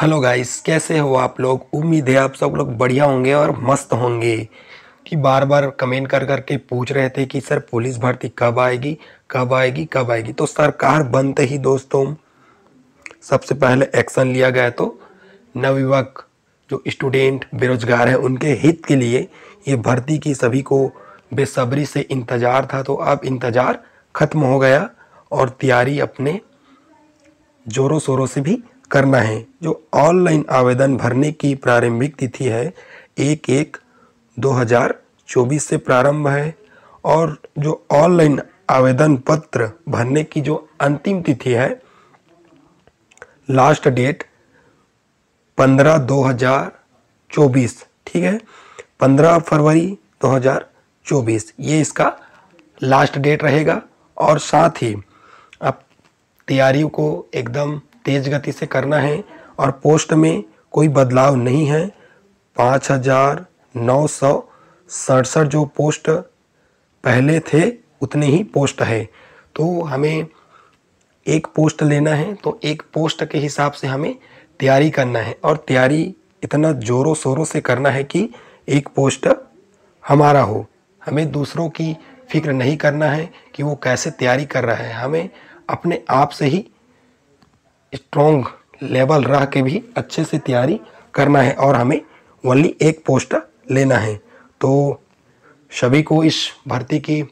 hello guys कैसे हो आप लोग उम्मीद है आप सब लोग बढ़िया होंगे और मस्त होंगे कि बार बार कमेंट कर करके पूछ रहे थे कि सर पुलिस भर्ती कब आएगी कब आएगी कब आएगी तो सरकार बनते ही दोस्तों सबसे पहले एक्शन लिया गया तो नवयुवक जो स्टूडेंट बेरोजगार हैं उनके हित के लिए ये भर्ती की सभी को बेसब्री से इंतज़ार था तो अब इंतज़ार ख़त्म हो गया और तैयारी अपने ज़ोरों शोरों से भी करना है जो ऑनलाइन आवेदन भरने की प्रारंभिक तिथि है एक एक 2024 से प्रारंभ है और जो ऑनलाइन आवेदन पत्र भरने की जो अंतिम तिथि है लास्ट डेट पंद्रह दो हजार चौबीस ठीक है पंद्रह फरवरी दो हजार चौबीस ये इसका लास्ट डेट रहेगा और साथ ही आप तैयारियों को एकदम तेज़ गति से करना है और पोस्ट में कोई बदलाव नहीं है पाँच हज़ार नौ सौ सड़सठ जो पोस्ट पहले थे उतने ही पोस्ट है तो हमें एक पोस्ट लेना है तो एक पोस्ट के हिसाब से हमें तैयारी करना है और तैयारी इतना ज़ोरों शोरों से करना है कि एक पोस्ट हमारा हो हमें दूसरों की फिक्र नहीं करना है कि वो कैसे तैयारी कर रहा है हमें अपने आप से ही स्ट्रॉन्ग लेवल रह के भी अच्छे से तैयारी करना है और हमें ओनली एक पोस्ट लेना है तो सभी को इस भर्ती की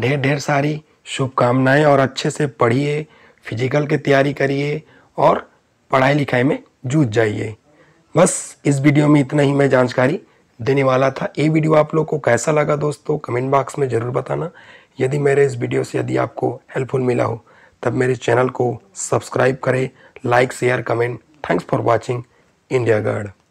ढेर ढेर सारी शुभकामनाएं और अच्छे से पढ़िए फिजिकल की तैयारी करिए और पढ़ाई लिखाई में जूझ जाइए बस इस वीडियो में इतना ही मैं जानकारी देने वाला था ये वीडियो आप लोग को कैसा लगा दोस्तों कमेंट बॉक्स में ज़रूर बताना यदि मेरे इस वीडियो से यदि आपको हेल्पफुल मिला हो तब मेरे चैनल को सब्सक्राइब करें like share comment thanks for watching India गढ़